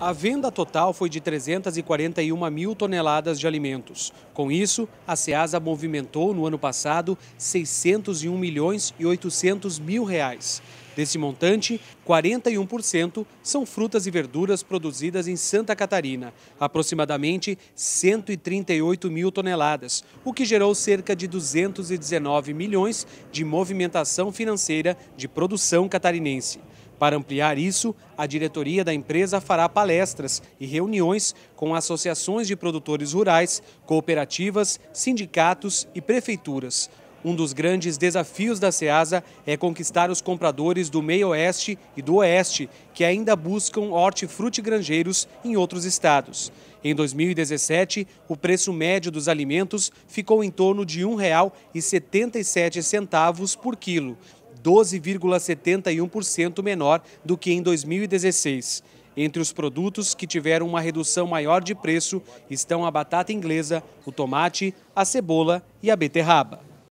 A venda total foi de 341 mil toneladas de alimentos. Com isso, a SEASA movimentou no ano passado 601 milhões e 800 mil reais. Desse montante, 41% são frutas e verduras produzidas em Santa Catarina, aproximadamente 138 mil toneladas, o que gerou cerca de 219 milhões de movimentação financeira de produção catarinense. Para ampliar isso, a diretoria da empresa fará palestras e reuniões com associações de produtores rurais, cooperativas, sindicatos e prefeituras, um dos grandes desafios da SEASA é conquistar os compradores do meio oeste e do oeste, que ainda buscam hortifruti granjeiros em outros estados. Em 2017, o preço médio dos alimentos ficou em torno de R$ 1,77 por quilo, 12,71% menor do que em 2016. Entre os produtos que tiveram uma redução maior de preço estão a batata inglesa, o tomate, a cebola e a beterraba.